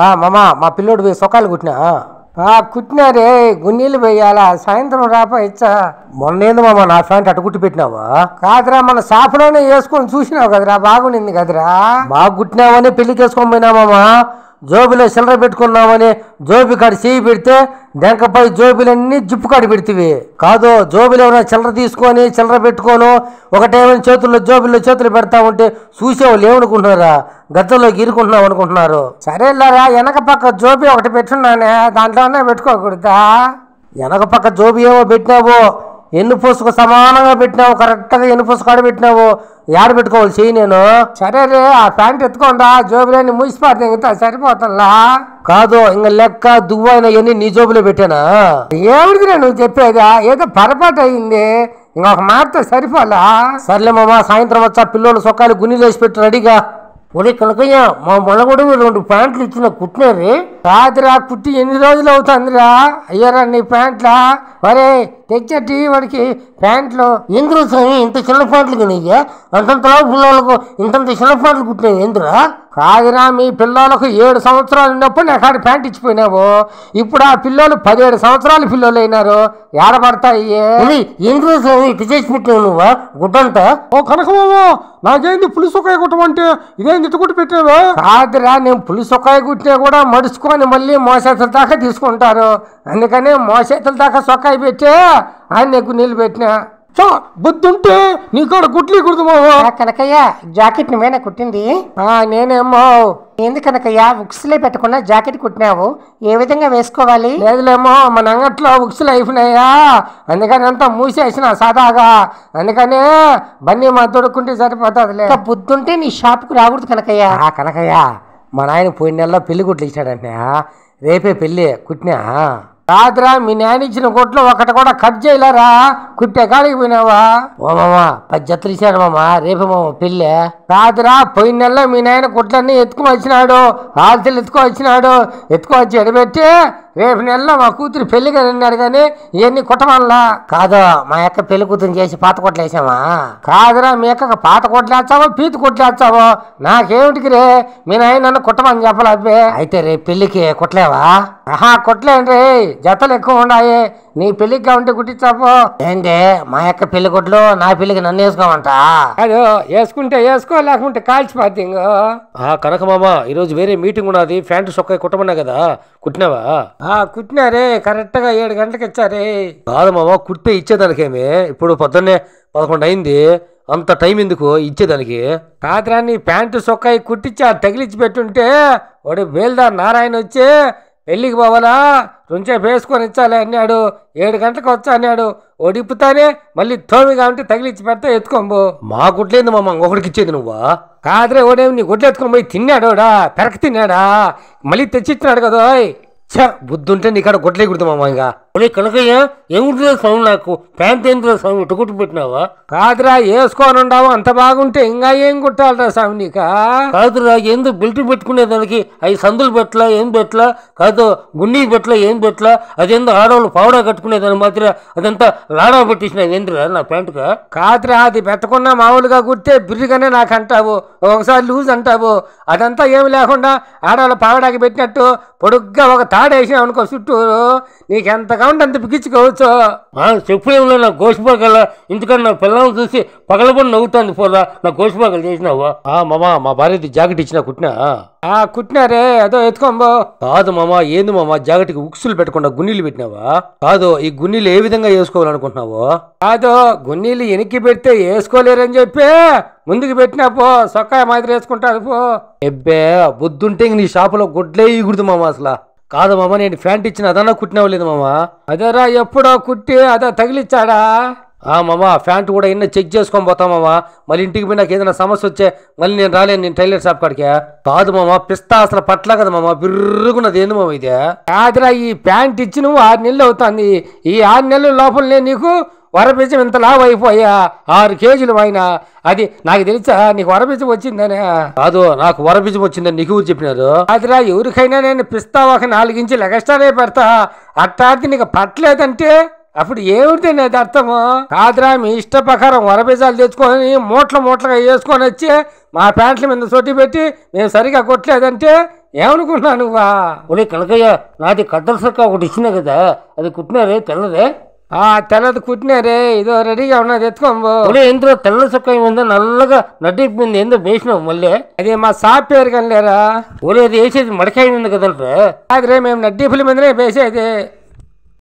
మామ మా పిల్లోడు పోయి సొకాలు కుట్టినా కుట్టినారే గున్నీళ్ళు పోయాలా సాయంత్రం రాప ఇచ్చా మొన్నేందు మామ నా ప్యాంట్ అటుకుట్టి పెట్టినావా కాదురా మన సాఫ్లోనే వేసుకొని చూసినావు కదరా బాగుండింది కదరా బాగా కుట్టినావని పెళ్లికి వేసుకొని పోయినా మామ జోబిలో చిల్లర పెట్టుకున్నామని జోబి కాడి చేయి పెడితే డెంకపై జోబిలన్నీ జిప్పు కాడి పెడితే కాదు జోబిలో ఉన్న చిల్లర తీసుకొని చిల్లర పెట్టుకోను ఒకటేమైనా చేతుల్లో జోబిల్లో చేతులు పెడతా ఉంటే చూసేవాళ్ళు ఏమనుకుంటున్నారా గద్దలోకి ఇరుకుంటున్నాం అనుకుంటున్నారు లారా వెనక పక్క జోబి ఒకటి పెట్టున్నానే దాంట్లోనే పెట్టుకోకూడదా వెనక పక్క జోబి ఏమో పెట్టినావో ఎన్ని పూసుకు సమానంగా పెట్టినావు కరెక్ట్గా ఎన్ని కాడ పెట్టినావు ఏడ పెట్టుకోవాలి చెయ్యి నేను సరే రే ఆ ప్యాంట్ ఎత్తుకోండా జోబులన్నీ మూసిపోతుంది ఇంకా సరిపోతుందా కాదు ఇంక లెక్క దువ్వైన ఇవన్నీ నీ జోబులో పెట్టానా ఏమిటి నేను చెప్పేదా ఏదో పొరపాటు అయింది ఇంకొక మాట సరిపోలా సర్లే మామ సాయంత్రం వచ్చా పిల్లలు సొక్కాలు గుని లేసి పెట్టి రెడీగా ఒరే కనుకయ్య మా మొలగొడు రెండు ప్యాంట్లు ఇచ్చిన కుట్టినారే కాదురా పుట్టి ఎన్ని రోజులు అవుతుందిరా అయ్యారా నీ ప్యాంట్లా వరే తెచ్చేటి వాడికి ప్యాంట్లు ఎందుకు స్వామి ఇంత చిన్న ప్యాంట్లు కొనియ్యా అంతంత పిల్లలకు ఇంతంత చిన్న ప్యాంట్లు కుట్టినాయి ఎందురా కాదురా మీ పిల్లలకు ఏడు సంవత్సరాలు ఉన్నప్పుడు నాకు ఆడ ప్యాంట్ ఇచ్చిపోయినావు ఇప్పుడు ఆ పిల్లలు పదిహేడు సంవత్సరాలు పిల్లలు అయినారు ఏడబడతాయి ఎందుకు స్వామి ఇటు చేసి పెట్టావు నువ్వు గుడ్డంతా ఓ కనకమావో నాకేంది పులుసొకాయ కుట్టమంటే ఇదేంది ఇటు కుట్టి పెట్టావా కాదురా నేను పులుసొకాయ కుట్టినా కూడా మడుచుకో పట్టుకొని మళ్ళీ మోసేతుల దాకా తీసుకుంటారు అందుకనే మోసేతుల దాకా సొక్కాయి పెట్టే ఆయన నీకు నీళ్ళు పెట్టినా సో బుద్ధుంటే నీకాడ గుడ్లు కుడుతుమావా కనకయ్య జాకెట్ నువ్వేనా కుట్టింది నేనేమో ఏంది కనకయ్యా ఉక్స్లే పెట్టకుండా జాకెట్ కుట్టినావు ఏ విధంగా వేసుకోవాలి లేదులేమో మన అంగట్లో ఉక్స్లు అయిపోయినాయా అందుకని అంతా మూసేసిన సాదాగా అందుకనే బన్నీ మా దొడుక్కుంటే సరిపోతుంది బుద్ధుంటే నీ షాప్కి రాకూడదు కనకయ్య కనకయ్య మా నాయన పోయిన నెలలో పెళ్లి కుట్లు రేపే పెళ్ళి కుట్టినా కాదురా మీ నాయన ఇచ్చిన కొట్లో ఒకటి కూడా కట్ చేయలేరా కుట్టే కాడికి పోయినావా ఓమమ్మా పది జతలు ఇచ్చాడు మామ మామ పెళ్ళే కాదురా పోయిన నెలలో మీ నాయన కుట్లన్నీ ఎత్తుకు వచ్చినాడు ఆల్తలు ఎత్తుకు వచ్చినాడు ఎత్తుకు వచ్చి ఎడబెట్టి రేపు నెలలో మా కూతురు పెళ్లిగా అన్నాడు కానీ ఇవన్నీ కుట్టమల్లా కాదు మా యొక్క పెళ్లి కూతురు చేసి పాత కొట్లు వేసామా కాదురా మీ యొక్క పాత కొట్లు వేస్తావో పీతి కొట్లు వేస్తావో నాకేమిటికి రే మీ నాయన నన్ను కుట్టమని చెప్పలే అబ్బే అయితే రేపు పెళ్లికి కొట్లేవా ఆహా కొట్లేండి జతలు ఎక్కువ ఉన్నాయి నీ పెళ్లికి కావంటే కుట్టించాపో ఏంటి మా యొక్క పెళ్లి కొట్లు నా పెళ్లికి నన్ను వేసుకోమంట అదో వేసుకుంటే వేసుకో లేకుంటే కాల్చిపోద్ది ఆ కనక మామ ఈరోజు వేరే మీటింగ్ ఉన్నది ప్యాంటు సొక్క కుట్టమన్నా కదా కుట్టినావా ఆ కుట్టినారే కరెక్ట్ గా ఏడు గంటలకు ఇచ్చారే కాదు మామ కుట్టే ఇచ్చేదానికేమి ఇప్పుడు పొద్దున్నే పదకొండు అయింది అంత టైం ఎందుకు ఇచ్చేదానికి కాదరా నీ ప్యాంటు సొక్కాయి కుట్టించి ఆ తగిలిచ్చి పెట్టుంటే వాడు వేల్దా నారాయణ వచ్చి పెళ్ళికి పోవాలా రుంచే వేసుకొని ఇచ్చాలి అన్నాడు ఏడు గంటలకు వచ్చా అన్నాడు ఒడిపుతానే మళ్ళీ తోమి కాబట్టి తగిలిచ్చి పెడితే ఎత్తుకోంబు మా గుడ్లేదు మా ఒకడికి ఇచ్చేది నువ్వా కాదరే ఓడేమి నీ గుడ్లు ఎత్తుకొని పోయి తిన్నాడోడా పెరక తిన్నాడా మళ్ళీ తెచ్చిచ్చినాడు కదా చ నీ కాడ గుడ్లే కుడుతామా ఇంకా ఒరే కనకయ్య ఏమిటిలో స్వామి నాకు ప్రాంతేంద్ర స్వామి టుకుట్టు పెట్టినావా కాదురా వేసుకోనుండావు అంత బాగుంటే ఇంకా ఏం కుట్టాలరా స్వామి నీకా కాదురా ఏందో పెట్టుకునే పెట్టుకునేదానికి అవి సందులు పెట్టలా ఏం పెట్టలా కాదు గుండీ పెట్టలా ఏం పెట్టలా అదేందో ఆడవాళ్ళు కట్టుకునే దాని మాత్రం అదంతా లాడా పెట్టించిన ఏంద్రురా నా ప్యాంటుగా కాదురా అది పెట్టకుండా మామూలుగా కుడితే బిర్రిగానే నాకు అంటావు ఒకసారి లూజ్ అంటావు అదంతా ఏమి లేకుండా ఆడవాళ్ళు పావడాకి పెట్టినట్టు పొడుగ్గా ఒక తాడేసి అనుకో చుట్టూరు నీకెంత అకౌంట్ అంత పిగించుకోవచ్చు చెప్పేమో నా గోసిపాకల ఇంతకన్నా నా పిల్లల్ని చూసి పగలబడి నవ్వుతుంది పోదా నా గోసిపాకలు చేసినావా ఆ మామా మా భార్యది జాకెట్ ఇచ్చిన కుట్టినా ఆ కుట్టినారే అదో ఎత్తుకోంబో కాదు మామా ఏంది మామా జాకెట్కి ఉక్సులు పెట్టకుండా గున్నీలు పెట్టినావా కాదు ఈ గున్నీలు ఏ విధంగా వేసుకోవాలనుకుంటున్నావో కాదు గున్నీలు వెనక్కి పెడితే వేసుకోలేరని చెప్పి ముందుకు పెట్టినా పో సొక్కాయ మాదిరి వేసుకుంటారు పో ఎబ్బే బుద్ధుంటే నీ షాపులో గుడ్లే ఈగుడుతు మామా అసలు కాదు మామ నేను ప్యాంట్ ఇచ్చిన అదన్నా కుట్టినావు లేదు మామ అదేరా ఎప్పుడో కుట్టి అదే తగిలిచ్చాడా ఆ మామ ఫ్యాంట్ కూడా ఇన్న చెక్ చేసుకొని పోతాం మామ మళ్ళీ ఇంటికి పోయి నాకు ఏదైనా సమస్య వచ్చే మళ్ళీ నేను రాలేను నేను టైలర్ షాప్ కాడికే కాదు మామ పిస్తా అసలు పట్ల కదా మామ బిర్రుగున్నది ఏంది మామ ఇదే కాదురా ఈ ప్యాంట్ ఇచ్చి నువ్వు ఆరు నెలలు అవుతుంది ఈ ఆరు నెలల లోపలనే నీకు వరబీజం ఇంత అయిపోయా ఆరు కేజీలు అయినా అది నాకు తెలుసా నీకు వరబీజం వచ్చిందనే కాదు నాకు వరబీజం వచ్చిందని నీకు చెప్పినారు అదిరా ఎవరికైనా నేను పిస్తా ఒక నాలుగించి ఎక్స్ట్రానే పెడతా అట్టాది నీకు పట్టలేదంటే అప్పుడు ఏమిటి నాది అర్థము కాదురా మీ ఇష్ట ప్రకారం వరబీజాలు తెచ్చుకొని మూట్ల మూట్లుగా వేసుకొని వచ్చి మా ప్యాంట్ల మీద సొట్టి పెట్టి మేము సరిగా కొట్టలేదంటే ఏమనుకున్నాను నువ్వా కనకయ్య నాది కద్దల సొక్క ఒకటి ఇచ్చినా కదా అది కుట్టినారే తెల్లదే ఆ తెల్లది కుట్టినారే ఇదో రెడీగా ఉన్నది ఎత్తుకోంబో ఎందులో తెల్ల సుఖం ఉందో నల్లగా నడిపింది ఎందుకు వేసినావు మళ్ళీ అదే మా సాప్ పేరు కనిలేరా ఓరే వేసేది మడకాయ ఉంది కదలరా అదిరే మేము నడ్డీపుల మీదనే వేసేది